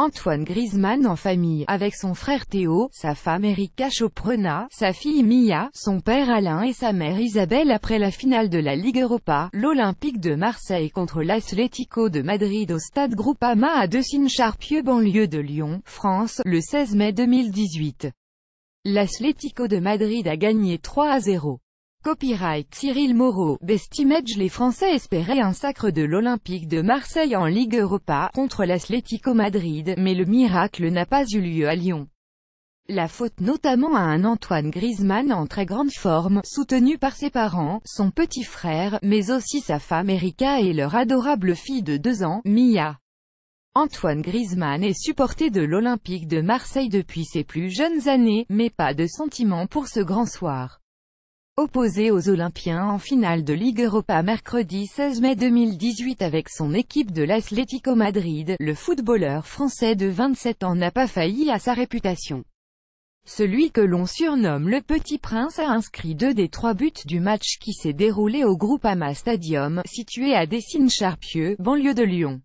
Antoine Griezmann en famille, avec son frère Théo, sa femme Erika Choprena, sa fille Mia, son père Alain et sa mère Isabelle après la finale de la Ligue Europa, l'Olympique de Marseille contre l'Atlético de Madrid au stade Groupama à de charpieu banlieue de Lyon, France, le 16 mai 2018. L'Atlético de Madrid a gagné 3 à 0. Copyright Cyril Moreau, Best Les Français espéraient un sacre de l'Olympique de Marseille en Ligue Europa, contre l'Atlético Madrid, mais le miracle n'a pas eu lieu à Lyon. La faute notamment à un Antoine Griezmann en très grande forme, soutenu par ses parents, son petit frère, mais aussi sa femme Erika et leur adorable fille de deux ans, Mia. Antoine Griezmann est supporté de l'Olympique de Marseille depuis ses plus jeunes années, mais pas de sentiment pour ce grand soir opposé aux Olympiens en finale de Ligue Europa mercredi 16 mai 2018 avec son équipe de l'Atlético Madrid, le footballeur français de 27 ans n'a pas failli à sa réputation. Celui que l'on surnomme le Petit Prince a inscrit deux des trois buts du match qui s'est déroulé au Groupama Stadium, situé à Dessines-Charpieu, banlieue de Lyon.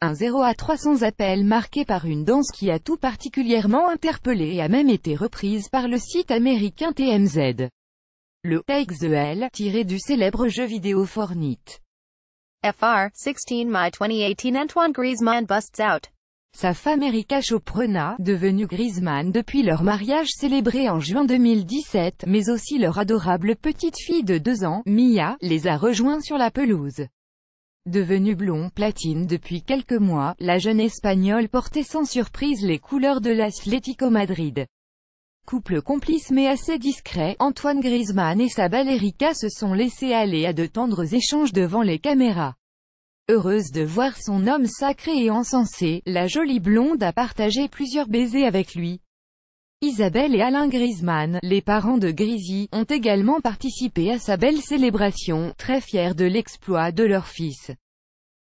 Un 0 à 300 appels marqué par une danse qui a tout particulièrement interpellé et a même été reprise par le site américain TMZ le e L » tiré du célèbre jeu vidéo Fortnite. FR, 16 mai 2018 Antoine Griezmann busts out. Sa femme Erika Choprena, devenue Griezmann depuis leur mariage célébré en juin 2017, mais aussi leur adorable petite fille de 2 ans, Mia, les a rejoints sur la pelouse. Devenue blond platine depuis quelques mois, la jeune Espagnole portait sans surprise les couleurs de l'Atlético Madrid. Couple complice mais assez discret, Antoine Griezmann et sa belle se sont laissés aller à de tendres échanges devant les caméras. Heureuse de voir son homme sacré et encensé, la jolie blonde a partagé plusieurs baisers avec lui. Isabelle et Alain Griezmann, les parents de Grizy, ont également participé à sa belle célébration, très fiers de l'exploit de leur fils.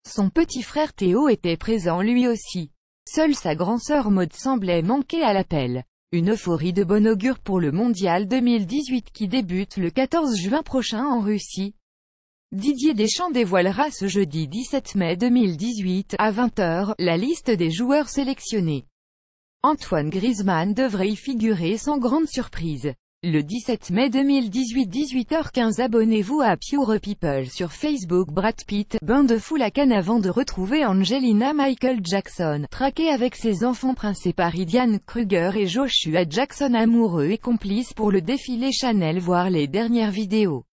Son petit frère Théo était présent lui aussi. Seule sa grand-sœur Maud semblait manquer à l'appel. Une euphorie de bon augure pour le Mondial 2018 qui débute le 14 juin prochain en Russie. Didier Deschamps dévoilera ce jeudi 17 mai 2018, à 20h, la liste des joueurs sélectionnés. Antoine Griezmann devrait y figurer sans grande surprise. Le 17 mai 2018 18h15 Abonnez-vous à Pure People sur Facebook Brad Pitt, bain de fou la canne avant de retrouver Angelina Michael Jackson, traqué avec ses enfants princes par Diane Kruger et Joshua Jackson amoureux et complices pour le défilé Chanel voir les dernières vidéos.